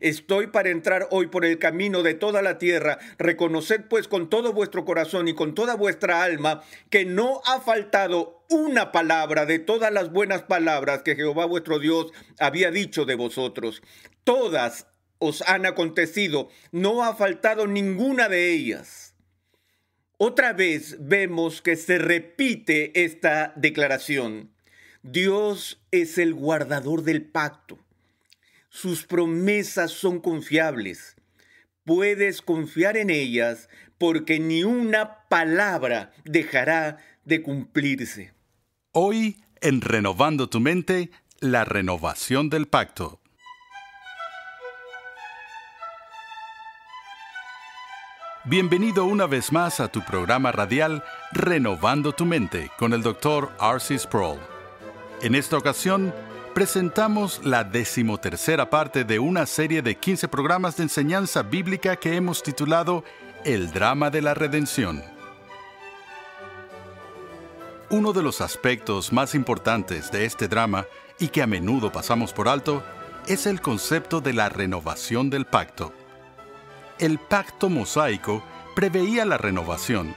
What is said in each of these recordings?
Estoy para entrar hoy por el camino de toda la tierra. Reconoced pues con todo vuestro corazón y con toda vuestra alma que no ha faltado una palabra de todas las buenas palabras que Jehová vuestro Dios había dicho de vosotros. Todas os han acontecido, no ha faltado ninguna de ellas. Otra vez vemos que se repite esta declaración. Dios es el guardador del pacto. Sus promesas son confiables. Puedes confiar en ellas porque ni una palabra dejará de cumplirse. Hoy, en Renovando tu mente, la renovación del pacto. Bienvenido una vez más a tu programa radial Renovando tu mente con el doctor Arcis Sproul. En esta ocasión, presentamos la decimotercera parte de una serie de 15 programas de enseñanza bíblica que hemos titulado El drama de la redención. Uno de los aspectos más importantes de este drama y que a menudo pasamos por alto es el concepto de la renovación del pacto. El pacto mosaico preveía la renovación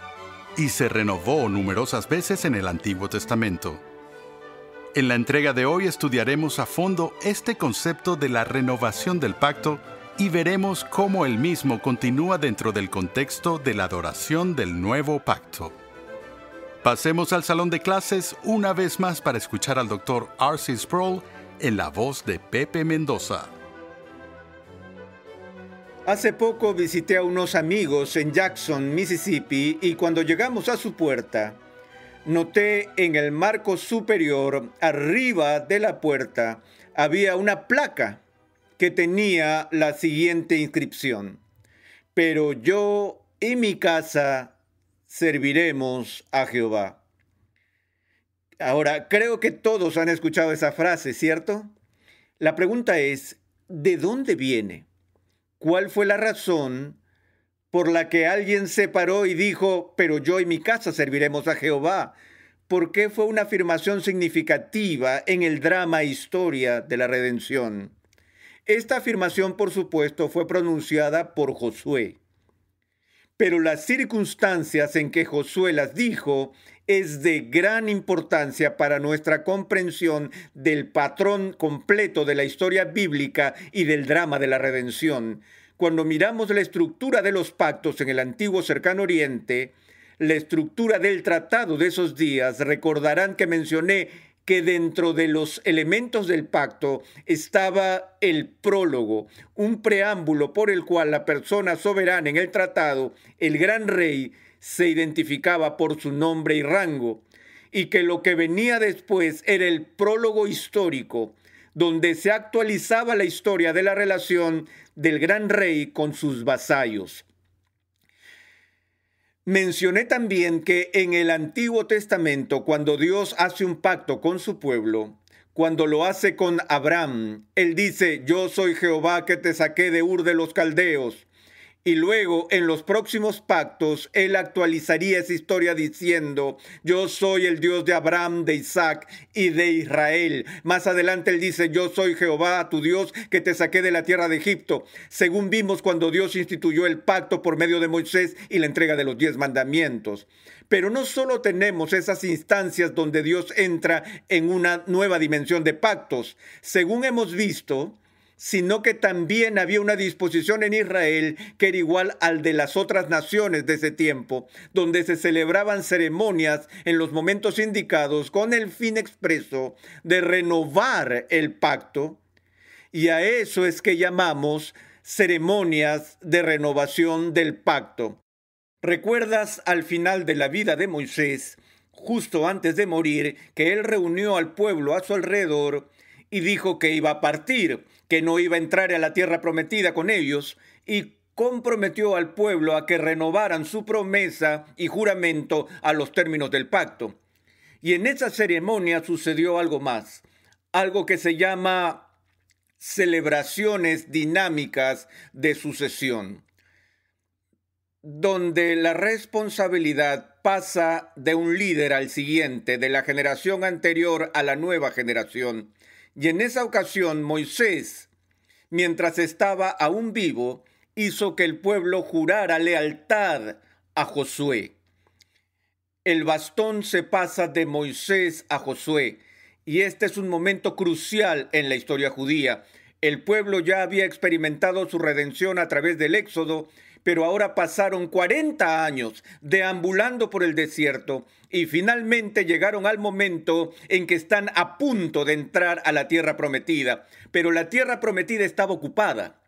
y se renovó numerosas veces en el Antiguo Testamento. En la entrega de hoy estudiaremos a fondo este concepto de la renovación del pacto y veremos cómo el mismo continúa dentro del contexto de la adoración del nuevo pacto. Pasemos al salón de clases una vez más para escuchar al doctor Arce Sproul en la voz de Pepe Mendoza. Hace poco visité a unos amigos en Jackson, Mississippi, y cuando llegamos a su puerta, noté en el marco superior, arriba de la puerta, había una placa que tenía la siguiente inscripción. Pero yo y mi casa serviremos a Jehová. Ahora, creo que todos han escuchado esa frase, ¿cierto? La pregunta es, ¿de dónde viene? ¿Cuál fue la razón por la que alguien se paró y dijo, pero yo y mi casa serviremos a Jehová, porque fue una afirmación significativa en el drama e historia de la redención. Esta afirmación, por supuesto, fue pronunciada por Josué. Pero las circunstancias en que Josué las dijo es de gran importancia para nuestra comprensión del patrón completo de la historia bíblica y del drama de la redención. Cuando miramos la estructura de los pactos en el antiguo cercano oriente, la estructura del tratado de esos días, recordarán que mencioné que dentro de los elementos del pacto estaba el prólogo, un preámbulo por el cual la persona soberana en el tratado, el gran rey, se identificaba por su nombre y rango, y que lo que venía después era el prólogo histórico, donde se actualizaba la historia de la relación del gran rey con sus vasallos. Mencioné también que en el Antiguo Testamento, cuando Dios hace un pacto con su pueblo, cuando lo hace con Abraham, él dice, yo soy Jehová que te saqué de Ur de los Caldeos y luego en los próximos pactos él actualizaría esa historia diciendo, yo soy el Dios de Abraham, de Isaac y de Israel. Más adelante él dice, yo soy Jehová, tu Dios, que te saqué de la tierra de Egipto, según vimos cuando Dios instituyó el pacto por medio de Moisés y la entrega de los diez mandamientos. Pero no solo tenemos esas instancias donde Dios entra en una nueva dimensión de pactos. Según hemos visto, sino que también había una disposición en Israel que era igual al de las otras naciones de ese tiempo, donde se celebraban ceremonias en los momentos indicados con el fin expreso de renovar el pacto, y a eso es que llamamos ceremonias de renovación del pacto. ¿Recuerdas al final de la vida de Moisés, justo antes de morir, que él reunió al pueblo a su alrededor y dijo que iba a partir, que no iba a entrar a la tierra prometida con ellos, y comprometió al pueblo a que renovaran su promesa y juramento a los términos del pacto. Y en esa ceremonia sucedió algo más, algo que se llama celebraciones dinámicas de sucesión, donde la responsabilidad pasa de un líder al siguiente, de la generación anterior a la nueva generación y en esa ocasión Moisés, mientras estaba aún vivo, hizo que el pueblo jurara lealtad a Josué. El bastón se pasa de Moisés a Josué, y este es un momento crucial en la historia judía. El pueblo ya había experimentado su redención a través del Éxodo pero ahora pasaron 40 años deambulando por el desierto y finalmente llegaron al momento en que están a punto de entrar a la tierra prometida. Pero la tierra prometida estaba ocupada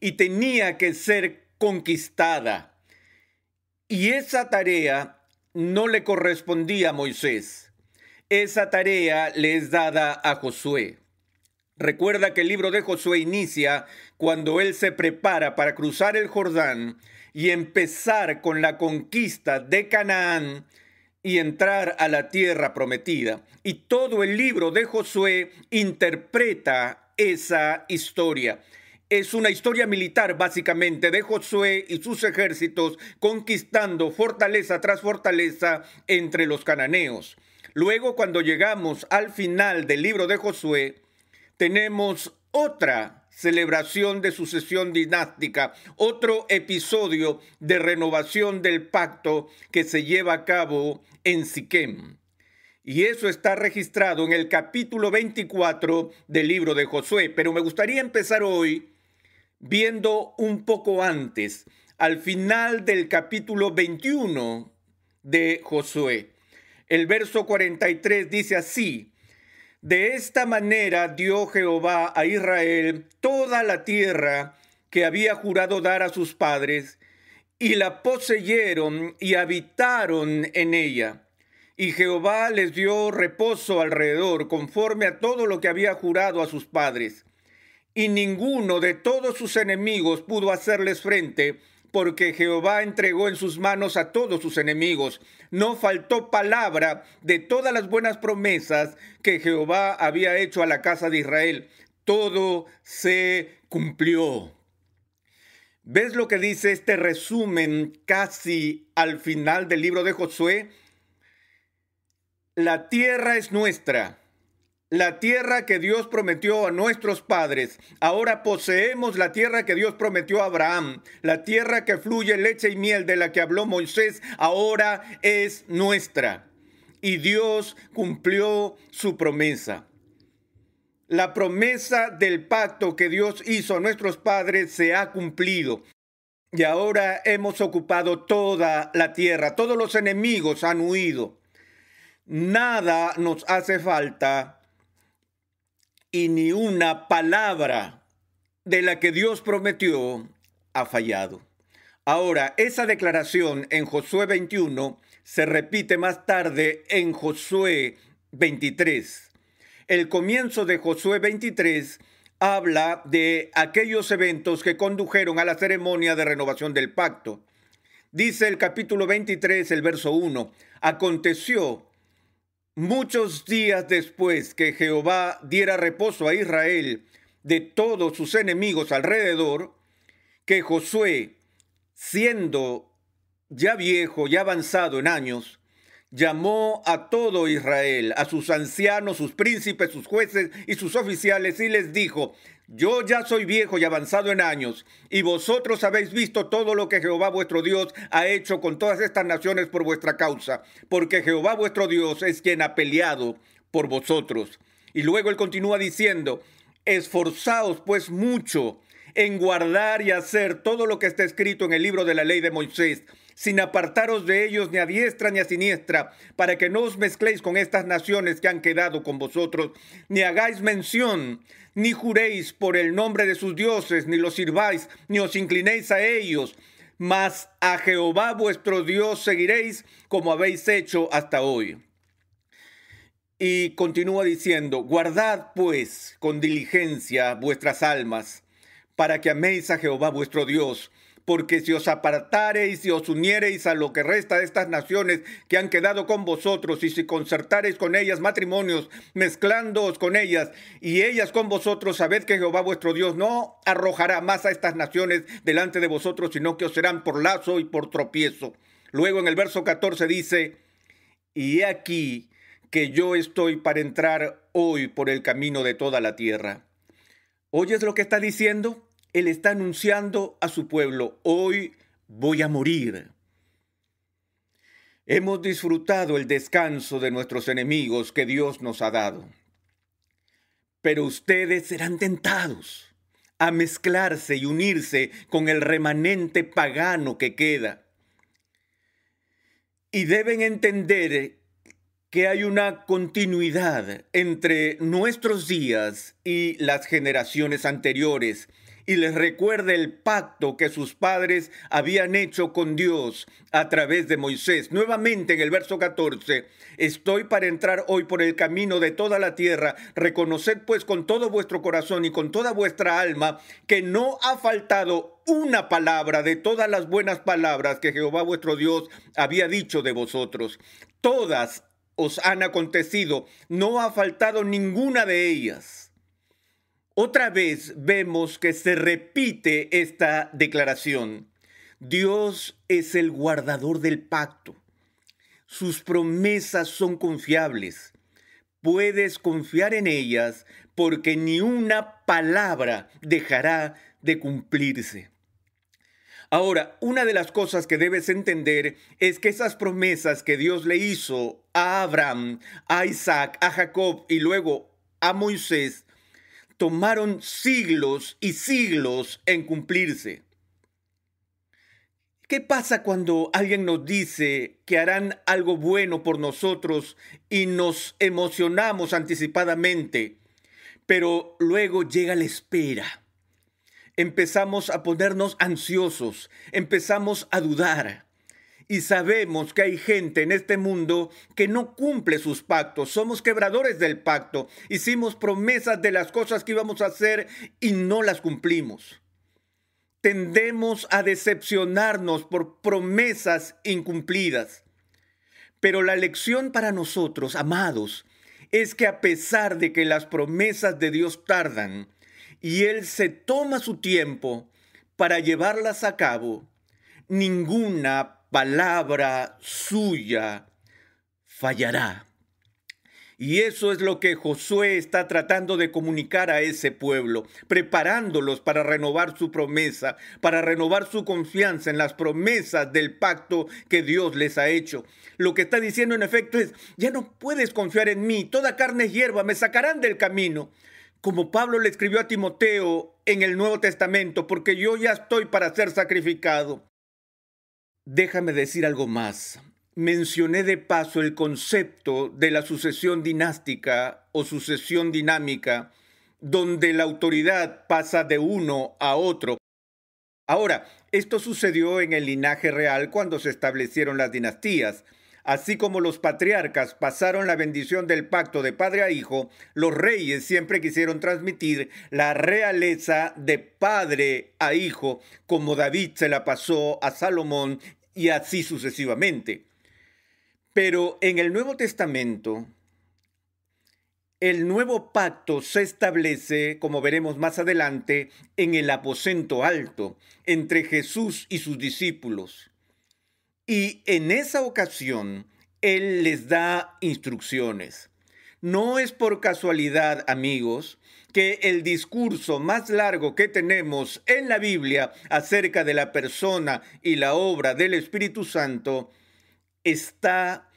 y tenía que ser conquistada. Y esa tarea no le correspondía a Moisés. Esa tarea le es dada a Josué. Recuerda que el libro de Josué inicia cuando él se prepara para cruzar el Jordán y empezar con la conquista de Canaán y entrar a la tierra prometida. Y todo el libro de Josué interpreta esa historia. Es una historia militar básicamente de Josué y sus ejércitos conquistando fortaleza tras fortaleza entre los cananeos. Luego cuando llegamos al final del libro de Josué, tenemos otra celebración de sucesión dinástica, otro episodio de renovación del pacto que se lleva a cabo en Siquem. Y eso está registrado en el capítulo 24 del libro de Josué. Pero me gustaría empezar hoy viendo un poco antes, al final del capítulo 21 de Josué. El verso 43 dice así, de esta manera dio Jehová a Israel toda la tierra que había jurado dar a sus padres, y la poseyeron y habitaron en ella. Y Jehová les dio reposo alrededor, conforme a todo lo que había jurado a sus padres. Y ninguno de todos sus enemigos pudo hacerles frente, porque Jehová entregó en sus manos a todos sus enemigos. No faltó palabra de todas las buenas promesas que Jehová había hecho a la casa de Israel. Todo se cumplió. ¿Ves lo que dice este resumen casi al final del libro de Josué? La tierra es nuestra la tierra que Dios prometió a nuestros padres. Ahora poseemos la tierra que Dios prometió a Abraham. La tierra que fluye leche y miel de la que habló Moisés ahora es nuestra. Y Dios cumplió su promesa. La promesa del pacto que Dios hizo a nuestros padres se ha cumplido. Y ahora hemos ocupado toda la tierra. Todos los enemigos han huido. Nada nos hace falta y ni una palabra de la que Dios prometió ha fallado. Ahora, esa declaración en Josué 21 se repite más tarde en Josué 23. El comienzo de Josué 23 habla de aquellos eventos que condujeron a la ceremonia de renovación del pacto. Dice el capítulo 23, el verso 1, aconteció Muchos días después que Jehová diera reposo a Israel de todos sus enemigos alrededor, que Josué, siendo ya viejo y avanzado en años, llamó a todo Israel, a sus ancianos, sus príncipes, sus jueces y sus oficiales, y les dijo, yo ya soy viejo y avanzado en años, y vosotros habéis visto todo lo que Jehová vuestro Dios ha hecho con todas estas naciones por vuestra causa, porque Jehová vuestro Dios es quien ha peleado por vosotros. Y luego él continúa diciendo, esforzaos pues mucho en guardar y hacer todo lo que está escrito en el libro de la ley de Moisés sin apartaros de ellos ni a diestra ni a siniestra, para que no os mezcléis con estas naciones que han quedado con vosotros, ni hagáis mención, ni juréis por el nombre de sus dioses, ni los sirváis, ni os inclinéis a ellos, mas a Jehová vuestro Dios seguiréis como habéis hecho hasta hoy. Y continúa diciendo, guardad pues con diligencia vuestras almas, para que améis a Jehová vuestro Dios, porque si os apartareis y os uniereis a lo que resta de estas naciones que han quedado con vosotros, y si concertareis con ellas matrimonios, mezclándoos con ellas, y ellas con vosotros, sabed que Jehová vuestro Dios no arrojará más a estas naciones delante de vosotros, sino que os serán por lazo y por tropiezo. Luego en el verso 14 dice, y he aquí que yo estoy para entrar hoy por el camino de toda la tierra. ¿Oyes lo que está diciendo? Él está anunciando a su pueblo, hoy voy a morir. Hemos disfrutado el descanso de nuestros enemigos que Dios nos ha dado. Pero ustedes serán tentados a mezclarse y unirse con el remanente pagano que queda. Y deben entender que hay una continuidad entre nuestros días y las generaciones anteriores y les recuerda el pacto que sus padres habían hecho con Dios a través de Moisés. Nuevamente en el verso 14, estoy para entrar hoy por el camino de toda la tierra, reconoced pues con todo vuestro corazón y con toda vuestra alma que no ha faltado una palabra de todas las buenas palabras que Jehová vuestro Dios había dicho de vosotros. Todas os han acontecido, no ha faltado ninguna de ellas. Otra vez vemos que se repite esta declaración. Dios es el guardador del pacto. Sus promesas son confiables. Puedes confiar en ellas porque ni una palabra dejará de cumplirse. Ahora, una de las cosas que debes entender es que esas promesas que Dios le hizo a Abraham, a Isaac, a Jacob y luego a Moisés tomaron siglos y siglos en cumplirse. ¿Qué pasa cuando alguien nos dice que harán algo bueno por nosotros y nos emocionamos anticipadamente, pero luego llega la espera? Empezamos a ponernos ansiosos, empezamos a dudar, y sabemos que hay gente en este mundo que no cumple sus pactos. Somos quebradores del pacto. Hicimos promesas de las cosas que íbamos a hacer y no las cumplimos. Tendemos a decepcionarnos por promesas incumplidas. Pero la lección para nosotros, amados, es que a pesar de que las promesas de Dios tardan y Él se toma su tiempo para llevarlas a cabo, ninguna palabra suya fallará. Y eso es lo que Josué está tratando de comunicar a ese pueblo, preparándolos para renovar su promesa, para renovar su confianza en las promesas del pacto que Dios les ha hecho. Lo que está diciendo en efecto es, ya no puedes confiar en mí, toda carne y hierba, me sacarán del camino. Como Pablo le escribió a Timoteo en el Nuevo Testamento, porque yo ya estoy para ser sacrificado. Déjame decir algo más. Mencioné de paso el concepto de la sucesión dinástica o sucesión dinámica, donde la autoridad pasa de uno a otro. Ahora, esto sucedió en el linaje real cuando se establecieron las dinastías. Así como los patriarcas pasaron la bendición del pacto de padre a hijo, los reyes siempre quisieron transmitir la realeza de padre a hijo, como David se la pasó a Salomón y así sucesivamente. Pero en el Nuevo Testamento, el nuevo pacto se establece, como veremos más adelante, en el aposento alto, entre Jesús y sus discípulos. Y en esa ocasión, Él les da instrucciones. No es por casualidad, amigos, que el discurso más largo que tenemos en la Biblia acerca de la persona y la obra del Espíritu Santo está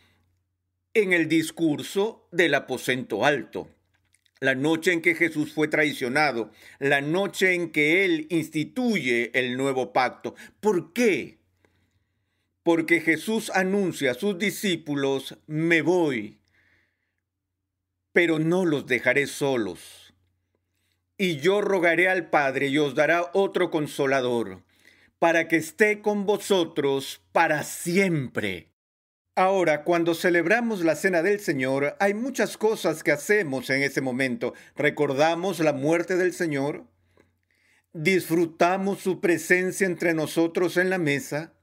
en el discurso del aposento alto. La noche en que Jesús fue traicionado, la noche en que Él instituye el nuevo pacto. ¿Por qué? porque Jesús anuncia a sus discípulos, me voy, pero no los dejaré solos. Y yo rogaré al Padre y os dará otro consolador, para que esté con vosotros para siempre. Ahora, cuando celebramos la Cena del Señor, hay muchas cosas que hacemos en ese momento. Recordamos la muerte del Señor, disfrutamos su presencia entre nosotros en la mesa,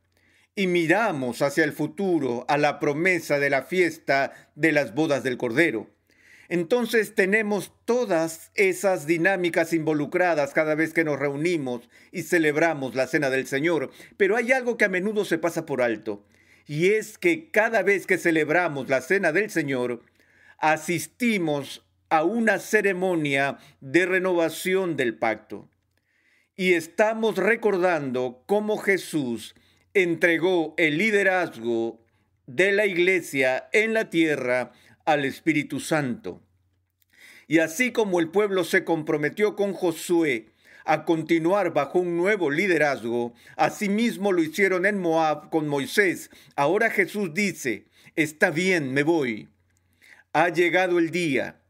y miramos hacia el futuro, a la promesa de la fiesta de las bodas del Cordero. Entonces tenemos todas esas dinámicas involucradas cada vez que nos reunimos y celebramos la Cena del Señor, pero hay algo que a menudo se pasa por alto, y es que cada vez que celebramos la Cena del Señor, asistimos a una ceremonia de renovación del pacto. Y estamos recordando cómo Jesús entregó el liderazgo de la iglesia en la tierra al Espíritu Santo. Y así como el pueblo se comprometió con Josué a continuar bajo un nuevo liderazgo, asimismo lo hicieron en Moab con Moisés. Ahora Jesús dice, está bien, me voy. Ha llegado el día,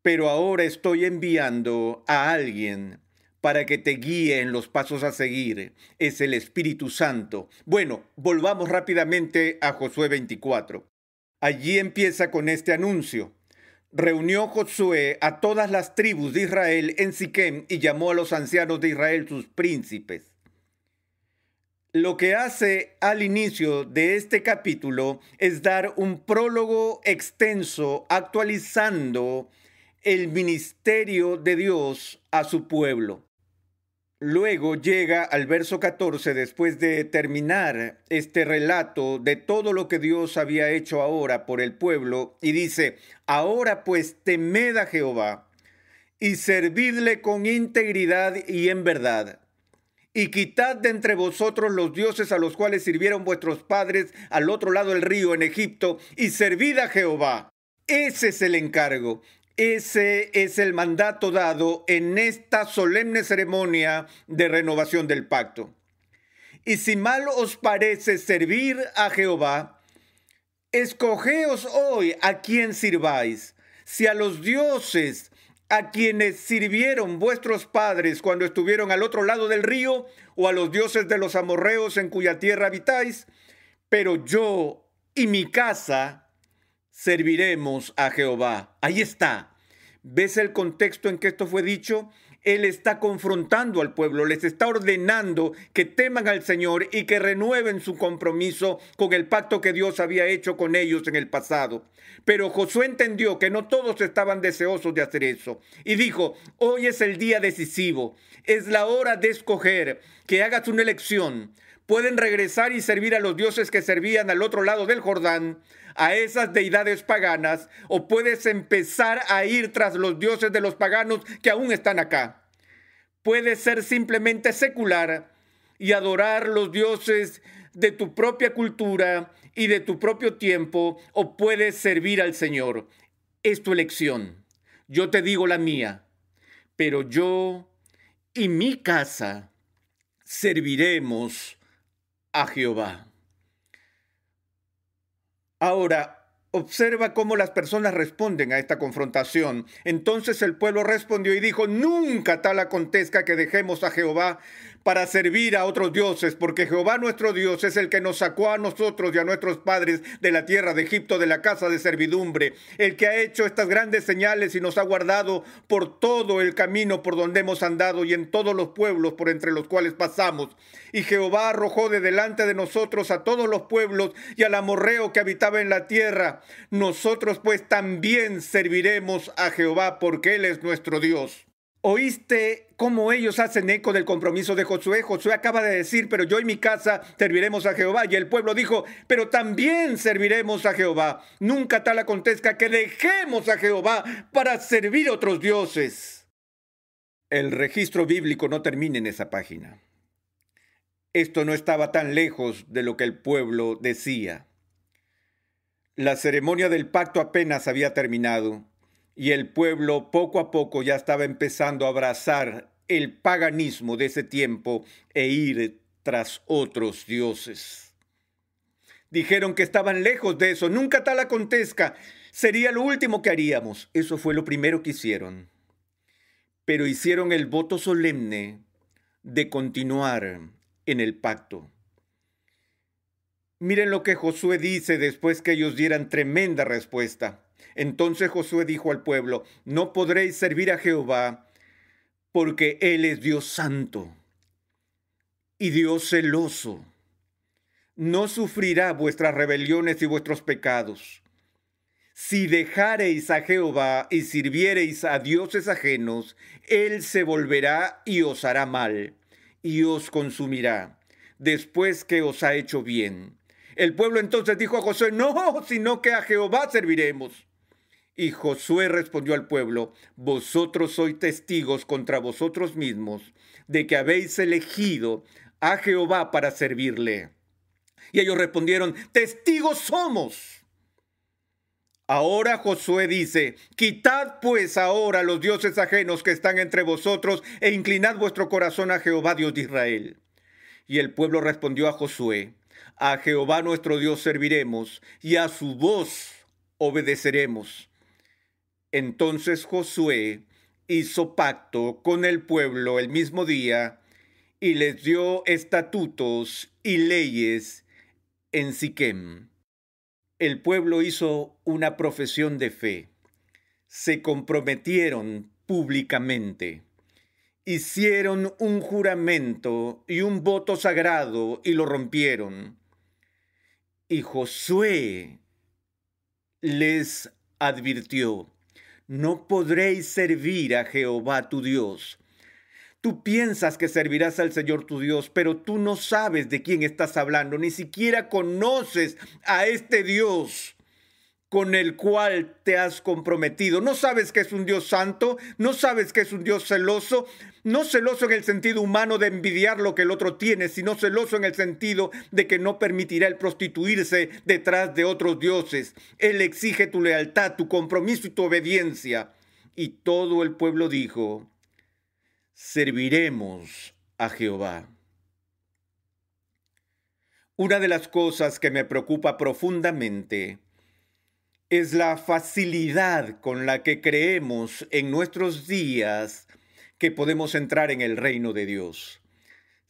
pero ahora estoy enviando a alguien para que te guíe en los pasos a seguir. Eh, es el Espíritu Santo. Bueno, volvamos rápidamente a Josué 24. Allí empieza con este anuncio. Reunió Josué a todas las tribus de Israel en Siquem y llamó a los ancianos de Israel sus príncipes. Lo que hace al inicio de este capítulo es dar un prólogo extenso actualizando el ministerio de Dios a su pueblo. Luego llega al verso 14, después de terminar este relato de todo lo que Dios había hecho ahora por el pueblo, y dice, ahora pues temed a Jehová y servidle con integridad y en verdad. Y quitad de entre vosotros los dioses a los cuales sirvieron vuestros padres al otro lado del río en Egipto, y servid a Jehová. Ese es el encargo. Ese es el mandato dado en esta solemne ceremonia de renovación del pacto. Y si mal os parece servir a Jehová, escogeos hoy a quién sirváis, si a los dioses a quienes sirvieron vuestros padres cuando estuvieron al otro lado del río, o a los dioses de los amorreos en cuya tierra habitáis, pero yo y mi casa serviremos a Jehová. Ahí está. ¿Ves el contexto en que esto fue dicho? Él está confrontando al pueblo, les está ordenando que teman al Señor y que renueven su compromiso con el pacto que Dios había hecho con ellos en el pasado. Pero Josué entendió que no todos estaban deseosos de hacer eso y dijo, hoy es el día decisivo, es la hora de escoger, que hagas una elección pueden regresar y servir a los dioses que servían al otro lado del Jordán, a esas deidades paganas, o puedes empezar a ir tras los dioses de los paganos que aún están acá. Puedes ser simplemente secular y adorar los dioses de tu propia cultura y de tu propio tiempo, o puedes servir al Señor. Es tu elección. Yo te digo la mía, pero yo y mi casa serviremos a Jehová. Ahora, observa cómo las personas responden a esta confrontación. Entonces el pueblo respondió y dijo, nunca tal acontezca que dejemos a Jehová para servir a otros dioses, porque Jehová nuestro Dios es el que nos sacó a nosotros y a nuestros padres de la tierra de Egipto, de la casa de servidumbre, el que ha hecho estas grandes señales y nos ha guardado por todo el camino por donde hemos andado y en todos los pueblos por entre los cuales pasamos. Y Jehová arrojó de delante de nosotros a todos los pueblos y al amorreo que habitaba en la tierra. Nosotros pues también serviremos a Jehová porque Él es nuestro Dios. Oíste cómo ellos hacen eco del compromiso de Josué. Josué acaba de decir, pero yo y mi casa serviremos a Jehová. Y el pueblo dijo, pero también serviremos a Jehová. Nunca tal acontezca que dejemos a Jehová para servir otros dioses. El registro bíblico no termina en esa página. Esto no estaba tan lejos de lo que el pueblo decía. La ceremonia del pacto apenas había terminado y el pueblo poco a poco ya estaba empezando a abrazar el paganismo de ese tiempo e ir tras otros dioses. Dijeron que estaban lejos de eso, nunca tal acontezca, sería lo último que haríamos. Eso fue lo primero que hicieron. Pero hicieron el voto solemne de continuar en el pacto. Miren lo que Josué dice después que ellos dieran tremenda respuesta. Entonces Josué dijo al pueblo, no podréis servir a Jehová porque Él es Dios santo y Dios celoso. No sufrirá vuestras rebeliones y vuestros pecados. Si dejareis a Jehová y sirviereis a dioses ajenos, Él se volverá y os hará mal, y os consumirá, después que os ha hecho bien. El pueblo entonces dijo a Josué, no, sino que a Jehová serviremos. Y Josué respondió al pueblo, Vosotros sois testigos contra vosotros mismos de que habéis elegido a Jehová para servirle. Y ellos respondieron, Testigos somos. Ahora Josué dice, Quitad pues ahora los dioses ajenos que están entre vosotros e inclinad vuestro corazón a Jehová Dios de Israel. Y el pueblo respondió a Josué, A Jehová nuestro Dios serviremos y a su voz obedeceremos entonces Josué hizo pacto con el pueblo el mismo día y les dio estatutos y leyes en Siquem. El pueblo hizo una profesión de fe. Se comprometieron públicamente. Hicieron un juramento y un voto sagrado y lo rompieron. Y Josué les advirtió no podréis servir a Jehová tu Dios. Tú piensas que servirás al Señor tu Dios, pero tú no sabes de quién estás hablando, ni siquiera conoces a este Dios con el cual te has comprometido. No sabes que es un Dios santo, no sabes que es un Dios celoso, no celoso en el sentido humano de envidiar lo que el otro tiene, sino celoso en el sentido de que no permitirá el prostituirse detrás de otros dioses. Él exige tu lealtad, tu compromiso y tu obediencia. Y todo el pueblo dijo, serviremos a Jehová. Una de las cosas que me preocupa profundamente es la facilidad con la que creemos en nuestros días que podemos entrar en el reino de Dios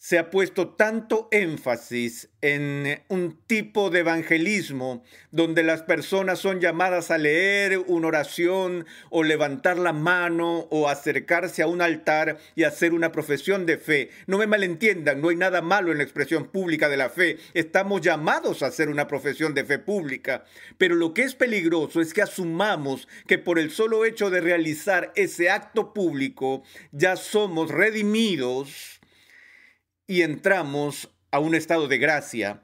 se ha puesto tanto énfasis en eh, un tipo de evangelismo donde las personas son llamadas a leer una oración o levantar la mano o acercarse a un altar y hacer una profesión de fe. No me malentiendan, no hay nada malo en la expresión pública de la fe. Estamos llamados a hacer una profesión de fe pública. Pero lo que es peligroso es que asumamos que por el solo hecho de realizar ese acto público ya somos redimidos y entramos a un estado de gracia.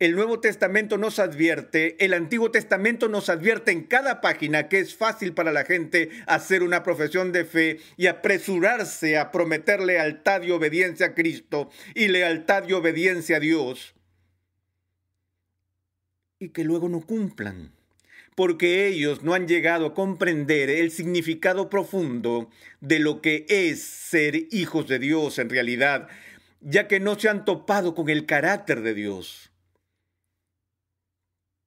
El Nuevo Testamento nos advierte, el Antiguo Testamento nos advierte en cada página que es fácil para la gente hacer una profesión de fe y apresurarse a prometer lealtad y obediencia a Cristo y lealtad y obediencia a Dios y que luego no cumplan, porque ellos no han llegado a comprender el significado profundo de lo que es ser hijos de Dios en realidad ya que no se han topado con el carácter de Dios,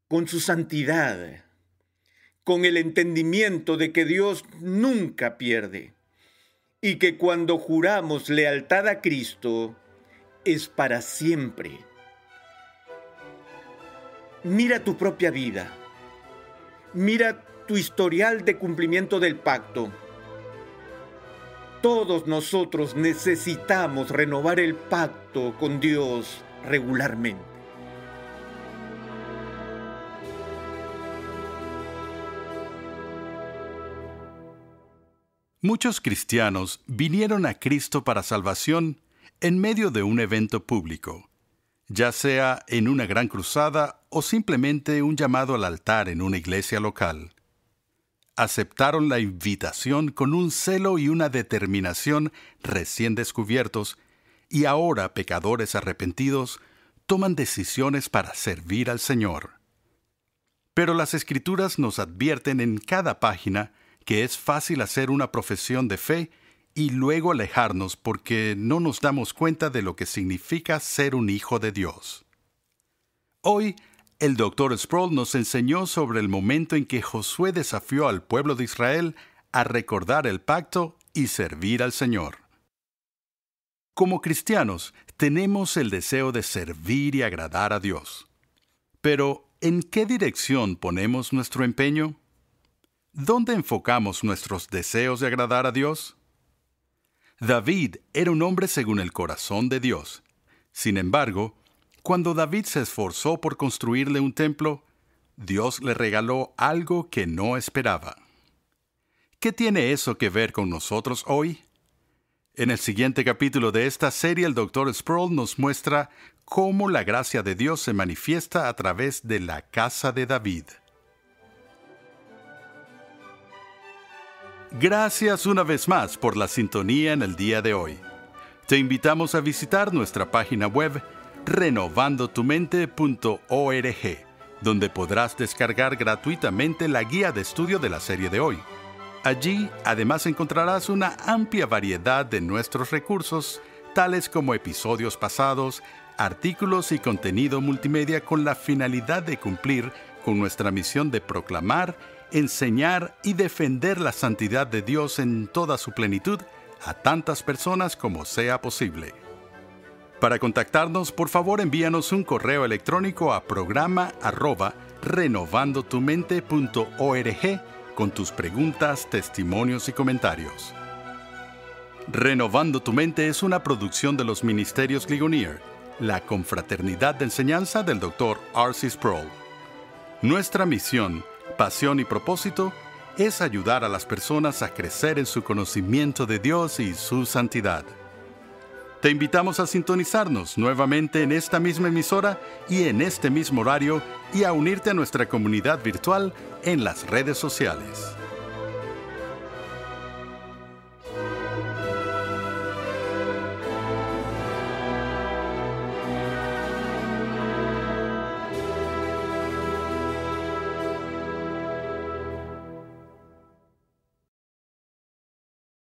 con su santidad, con el entendimiento de que Dios nunca pierde y que cuando juramos lealtad a Cristo es para siempre. Mira tu propia vida, mira tu historial de cumplimiento del pacto todos nosotros necesitamos renovar el pacto con Dios regularmente. Muchos cristianos vinieron a Cristo para salvación en medio de un evento público, ya sea en una gran cruzada o simplemente un llamado al altar en una iglesia local aceptaron la invitación con un celo y una determinación recién descubiertos, y ahora pecadores arrepentidos toman decisiones para servir al Señor. Pero las escrituras nos advierten en cada página que es fácil hacer una profesión de fe y luego alejarnos porque no nos damos cuenta de lo que significa ser un hijo de Dios. Hoy el doctor Sproul nos enseñó sobre el momento en que Josué desafió al pueblo de Israel a recordar el pacto y servir al Señor. Como cristianos, tenemos el deseo de servir y agradar a Dios. Pero, ¿en qué dirección ponemos nuestro empeño? ¿Dónde enfocamos nuestros deseos de agradar a Dios? David era un hombre según el corazón de Dios. Sin embargo, cuando David se esforzó por construirle un templo, Dios le regaló algo que no esperaba. ¿Qué tiene eso que ver con nosotros hoy? En el siguiente capítulo de esta serie, el Dr. Sproul nos muestra cómo la gracia de Dios se manifiesta a través de la casa de David. Gracias una vez más por la sintonía en el día de hoy. Te invitamos a visitar nuestra página web renovandotumente.org, donde podrás descargar gratuitamente la guía de estudio de la serie de hoy. Allí además encontrarás una amplia variedad de nuestros recursos, tales como episodios pasados, artículos y contenido multimedia con la finalidad de cumplir con nuestra misión de proclamar, enseñar y defender la santidad de Dios en toda su plenitud a tantas personas como sea posible. Para contactarnos, por favor envíanos un correo electrónico a programa arroba renovandotumente.org con tus preguntas, testimonios y comentarios. Renovando tu mente es una producción de los Ministerios Ligonier, la confraternidad de enseñanza del Dr. Arcis Sproul. Nuestra misión, pasión y propósito es ayudar a las personas a crecer en su conocimiento de Dios y su santidad. Te invitamos a sintonizarnos nuevamente en esta misma emisora y en este mismo horario y a unirte a nuestra comunidad virtual en las redes sociales.